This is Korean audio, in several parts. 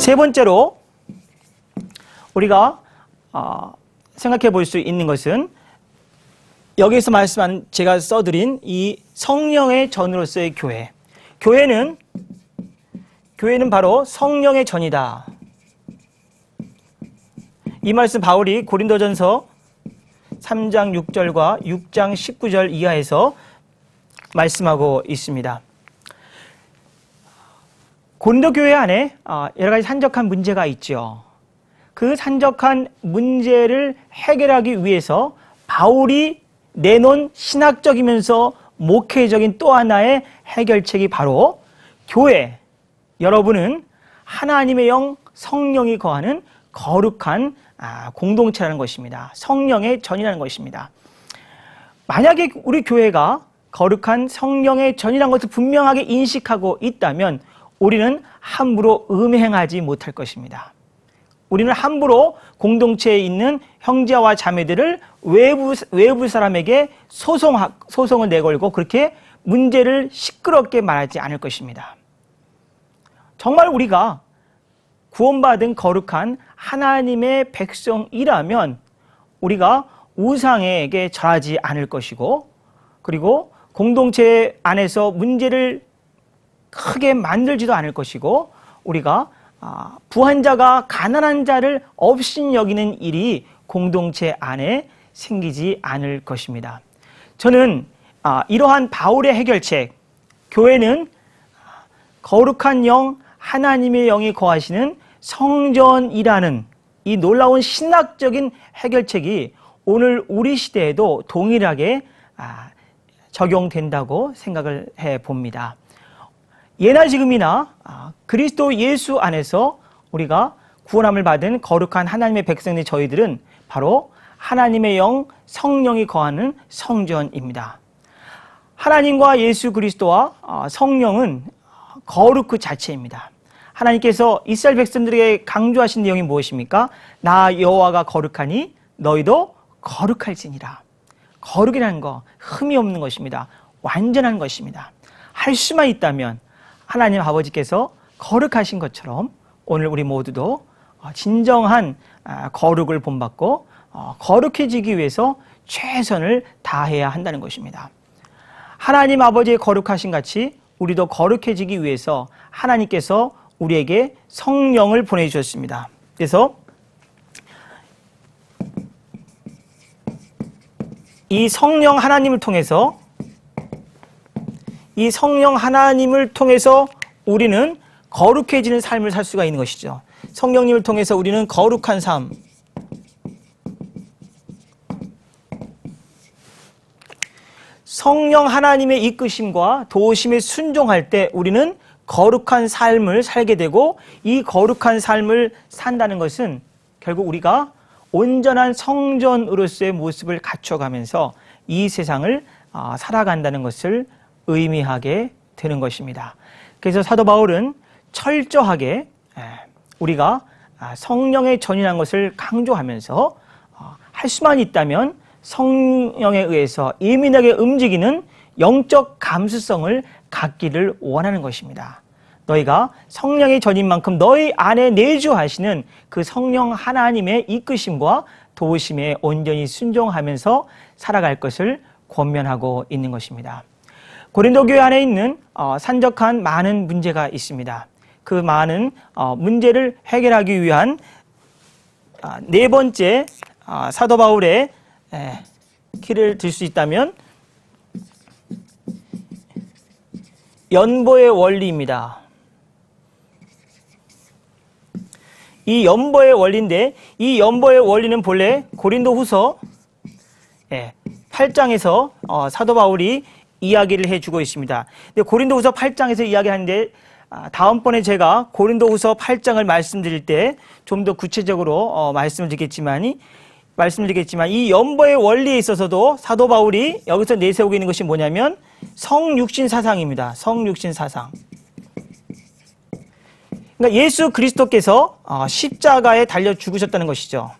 세 번째로 우리가 어, 생각해 볼 수 있는 것은 여기서 말씀한 제가 써드린 이 성령의 전으로서의 교회. 교회는 교회는 바로 성령의 전이다. 이 말씀 바울이 고린도전서 3장 6절과 6장 19절 이하에서 말씀하고 있습니다. 곤도교회 안에 어, 여러 가지 산적한 문제가 있죠. 그 산적한 문제를 해결하기 위해서 바울이 내놓은 신학적이면서 목회적인 또 하나의 해결책이 바로 교회. 여러분은 하나님의 영 성령이 거하는 거룩한 아, 공동체라는 것입니다. 성령의 전이라는 것입니다. 만약에 우리 교회가 거룩한 성령의 전이라는 것을 분명하게 인식하고 있다면 우리는 함부로 음행하지 못할 것입니다. 우리는 함부로 공동체에 있는 형제와 자매들을 외부, 외부 사람에게 소송, 소송을 내걸고 그렇게 문제를 시끄럽게 말하지 않을 것입니다. 정말 우리가 구원받은 거룩한 하나님의 백성이라면 우리가 우상에게 절하지 않을 것이고 그리고 공동체 안에서 문제를 크게 만들지도 않을 것이고 우리가 아, 부한자가 가난한 자를 없인 여기는 일이 공동체 안에 생기지 않을 것입니다. 저는 아, 이러한 바울의 해결책, 교회는 아, 거룩한 영, 하나님의 영이 거하시는 성전이라는 이 놀라운 신학적인 해결책이 오늘 우리 시대에도 동일하게 적용된다고 생각을 해 봅니다. 예나 지금이나 아, 그리스도 예수 안에서 우리가 구원함을 받은 거룩한 하나님의 백성인 저희들은 바로 하나님의 영 성령이 거하는 성전입니다. 하나님과 예수 그리스도와 아, 성령은 아, 거룩 그 자체입니다. 하나님께서 이스라엘 백성들에게 강조하신 내용이 무엇입니까? 나 여호와가 거룩하니 너희도 거룩할지니라. 거룩이라는 거 흠이 없는 것입니다. 완전한 것입니다. 할 수만 있다면 하나님 아버지께서 거룩하신 것처럼 오늘 우리 모두도 어, 진정한 아, 거룩을 본받고 어, 거룩해지기 위해서 최선을 다해야 한다는 것입니다. 하나님 아버지의 거룩하신 같이 우리도 거룩해지기 위해서 하나님께서 우리에게 성령을 보내주셨습니다. 그래서 이 성령 하나님을 통해서 이 성령 하나님을 통해서 우리는 거룩해지는 삶을 살 수가 있는 것이죠. 성령님을 통해서 우리는 거룩한 삶. 성령 하나님의 이끄심과 도심에 순종할 때 우리는 거룩한 삶을 살게 되고 이 거룩한 삶을 산다는 것은 결국 우리가 온전한 성전으로서의 모습을 갖춰가면서 이 세상을 아, 살아간다는 것을 의미하게 되는 것입니다. 그래서 사도 바울은 철저하게 예, 우리가 아, 성령에 전인한 것을 강조하면서 어, 할 수만 있다면 성령에 의해서 예민하게 움직이는 영적 감수성을 갖기를 원하는 것입니다. 너희가 성령의 전인 만큼 너희 안에 내주하시는 그 성령 하나님의 이끄심과 도우심에 온전히 순종하면서 살아갈 것을 권면하고 있는 것입니다. 고린도 교회 안에 있는 어, 산적한 많은 문제가 있습니다. 그 많은 어, 문제를 해결하기 위한 아, 네 번째 아, 사도 바울의 키를 들 수 있다면 연보의 원리입니다. 이 연보의 원리인데 이 연보의 원리는 본래 고린도 후서 8장에서 예, 어, 사도 바울이 이야기를 해주고 있습니다. 고린도후서 8장에서 이야기하는데 아, 다음번에 제가 고린도후서 8장을 말씀드릴 때 좀 더 구체적으로 어, 말씀을 드리겠지만 말씀드리겠지만 이 연보의 원리에 있어서도 사도 바울이 여기서 내세우고 있는 것이 뭐냐면 성육신 사상입니다. 성육신 사상. 그러니까 예수 그리스도께서 어, 십자가에 달려 죽으셨다는 것이죠.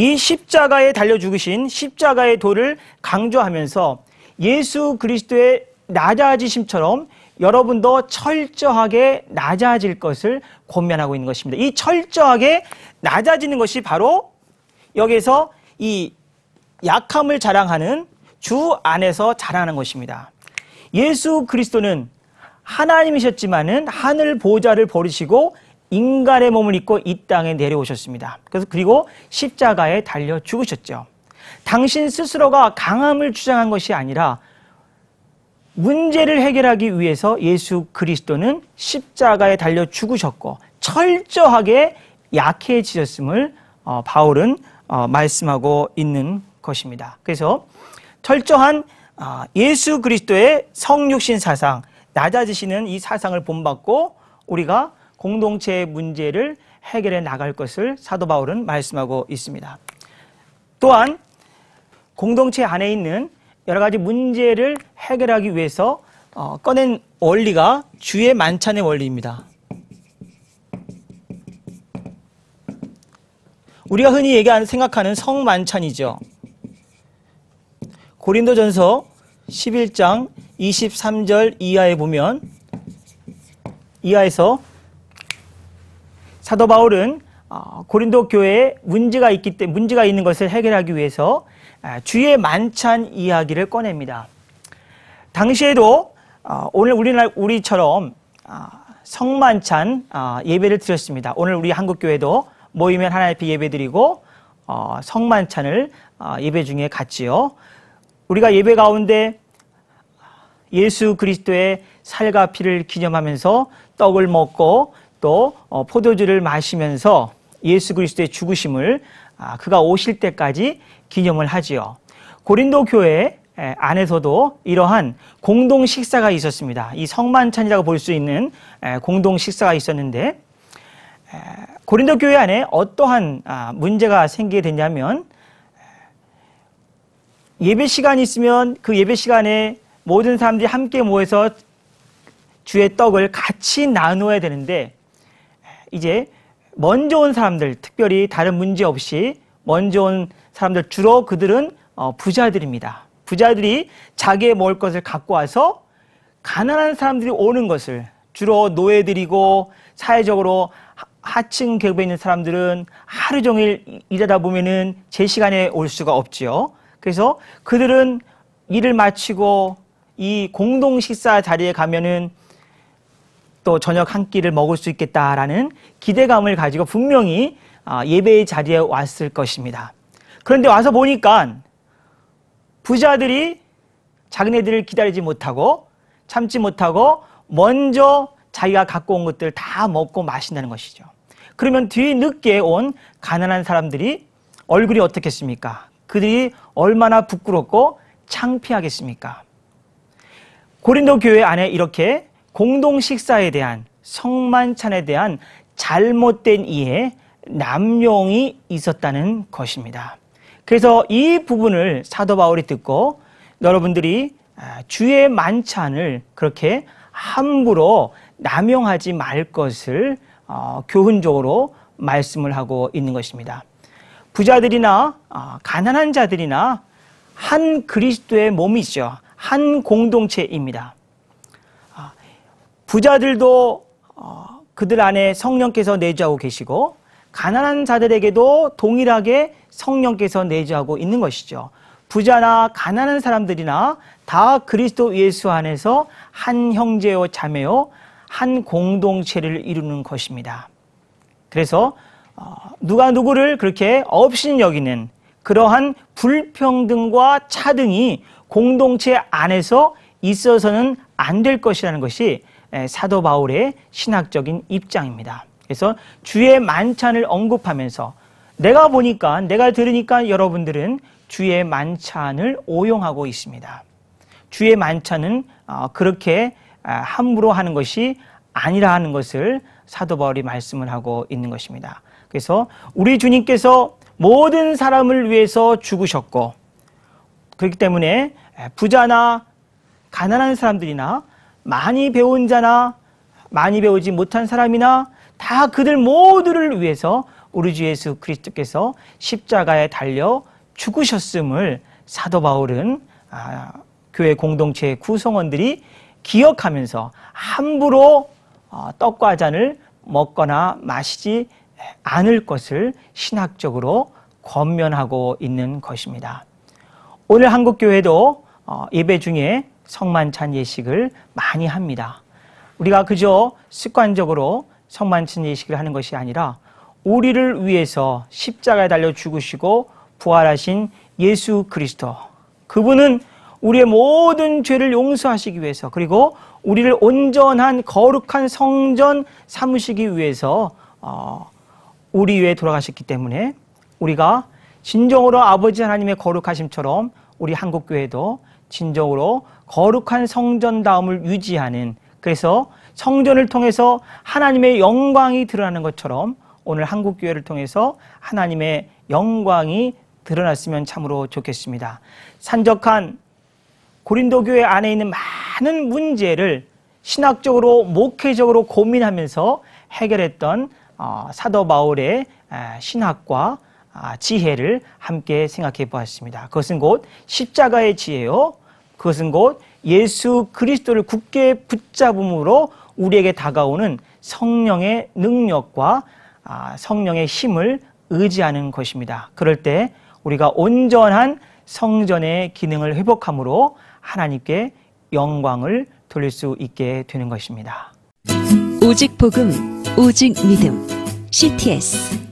이 십자가에 달려 죽으신 십자가의 도를 강조하면서 예수 그리스도의 낮아지심처럼 여러분도 철저하게 낮아질 것을 권면하고 있는 것입니다. 이 철저하게 낮아지는 것이 바로 여기에서 이 약함을 자랑하는 주 안에서 자랑하는 것입니다. 예수 그리스도는 하나님이셨지만은 하늘 보좌를 버리시고 인간의 몸을 입고 이 땅에 내려오셨습니다. 그래서 그리고 십자가에 달려 죽으셨죠. 당신 스스로가 강함을 주장한 것이 아니라 문제를 해결하기 위해서 예수 그리스도는 십자가에 달려 죽으셨고 철저하게 약해지셨음을 어, 바울은 어, 말씀하고 있는 것입니다. 그래서 철저한 어, 예수 그리스도의 성육신 사상, 낮아지시는 이 사상을 본받고 우리가 공동체의 문제를 해결해 나갈 것을 사도 바울은 말씀하고 있습니다. 또한 공동체 안에 있는 여러 가지 문제를 해결하기 위해서 어, 꺼낸 원리가 주의 만찬의 원리입니다. 우리가 흔히 얘기하는 생각하는 성만찬이죠. 고린도전서 11장 23절 이하에 보면 이하에서 사도 바울은 어, 고린도 교회에 문제가 있기 때문에 문제가 있는 것을 해결하기 위해서 아, 주의 만찬 이야기를 꺼냅니다. 당시에도 어, 오늘 우리날 우리처럼 아, 성만찬 아, 예배를 드렸습니다. 오늘 우리 한국 교회도 모이면 하나님 앞 예배드리고 어, 성만찬을 예배 중에 갔지요 우리가 예배 가운데 예수 그리스도의 살과 피를 기념하면서 떡을 먹고 또 어, 포도주를 마시면서 예수 그리스도의 죽으심을 아, 그가 오실 때까지 기념을 하지요. 고린도 교회 안에서도 이러한 공동 식사가 있었습니다. 이 성만찬이라고 볼 수 있는 공동 식사가 있었는데 고린도 교회 안에 어떠한 아, 문제가 생기게 되냐면 예배 시간이 있으면 그 예배 시간에 모든 사람들이 함께 모여서 주의 떡을 같이 나누어야 되는데 이제 먼저 온 사람들, 특별히 다른 문제 없이 먼저 온 사람들 주로 그들은 어, 부자들입니다. 부자들이 자기의 먹을 것을 갖고 와서 가난한 사람들이 오는 것을 주로 노예들이고 사회적으로 하층 계급에 있는 사람들은 하루 종일 일하다 보면은 제 시간에 올 수가 없지요. 그래서 그들은 일을 마치고 이 공동 식사 자리에 가면은 또 저녁 한 끼를 먹을 수 있겠다라는 기대감을 가지고 분명히 아, 예배의 자리에 왔을 것입니다. 그런데 와서 보니까 부자들이 작은 애들을 기다리지 못하고 참지 못하고 먼저 자기가 갖고 온 것들 다 먹고 마신다는 것이죠. 그러면 뒤늦게 온 가난한 사람들이 얼굴이 어떻겠습니까? 그들이 얼마나 부끄럽고 창피하겠습니까? 고린도 교회 안에 이렇게 공동 식사에 대한 성만찬에 대한 잘못된 이해, 남용이 있었다는 것입니다. 그래서 이 부분을 사도 바울이 듣고 여러분들이 아, 주의 만찬을 그렇게 함부로 남용하지 말 것을 어, 교훈적으로 말씀을 하고 있는 것입니다. 부자들이나 어, 가난한 자들이나 한 그리스도의 몸이죠. 한 공동체입니다. 부자들도 어, 그들 안에 성령께서 내주하고 계시고 가난한 자들에게도 동일하게 성령께서 내주하고 있는 것이죠. 부자나 가난한 사람들이나 다 그리스도 예수 안에서 한 형제요 자매요 한 공동체를 이루는 것입니다. 그래서 어, 누가 누구를 그렇게 없인 여기는 그러한 불평등과 차등이 공동체 안에서 있어서는 안 될 것이라는 것이 예, 사도 바울의 신학적인 입장입니다. 그래서 주의 만찬을 언급하면서 내가 보니까 내가 들으니까 여러분들은 주의 만찬을 오용하고 있습니다. 주의 만찬은 어, 그렇게 아, 함부로 하는 것이 아니라 하는 것을 사도 바울이 말씀을 하고 있는 것입니다. 그래서 우리 주님께서 모든 사람을 위해서 죽으셨고 그렇기 때문에 부자나 가난한 사람들이나 많이 배운 자나 많이 배우지 못한 사람이나 다 그들 모두를 위해서 우리 주 예수 그리스도께서 십자가에 달려 죽으셨음을 사도 바울은 아, 교회 공동체의 구성원들이 기억하면서 함부로 어, 떡과 잔을 먹거나 마시지 않을 것을 신학적으로 권면하고 있는 것입니다. 오늘 한국 교회도 어, 예배 중에 성만찬 예식을 많이 합니다. 우리가 그저 습관적으로 성만찬 예식을 하는 것이 아니라 우리를 위해서 십자가에 달려 죽으시고 부활하신 예수 그리스도. 그분은 우리의 모든 죄를 용서하시기 위해서 그리고 우리를 온전한 거룩한 성전 삼으시기 위해서 어, 우리 위에 돌아가셨기 때문에 우리가 진정으로 아버지 하나님의 거룩하심처럼 우리 한국교회도 진정으로 거룩한 성전다움을 유지하는 그래서 성전을 통해서 하나님의 영광이 드러나는 것처럼 오늘 한국교회를 통해서 하나님의 영광이 드러났으면 참으로 좋겠습니다. 산적한 고린도 교회 안에 있는 많은 문제를 신학적으로 목회적으로 고민하면서 해결했던 어, 사도 바울의 신학과 아, 지혜를 함께 생각해 보았습니다. 그것은 곧 십자가의 지혜요. 그것은 곧 예수 그리스도를 굳게 붙잡음으로 우리에게 다가오는 성령의 능력과 아, 성령의 힘을 의지하는 것입니다. 그럴 때 우리가 온전한 성전의 기능을 회복함으로 하나님께 영광을 돌릴 수 있게 되는 것입니다. 오직 복음, 오직 믿음. CTS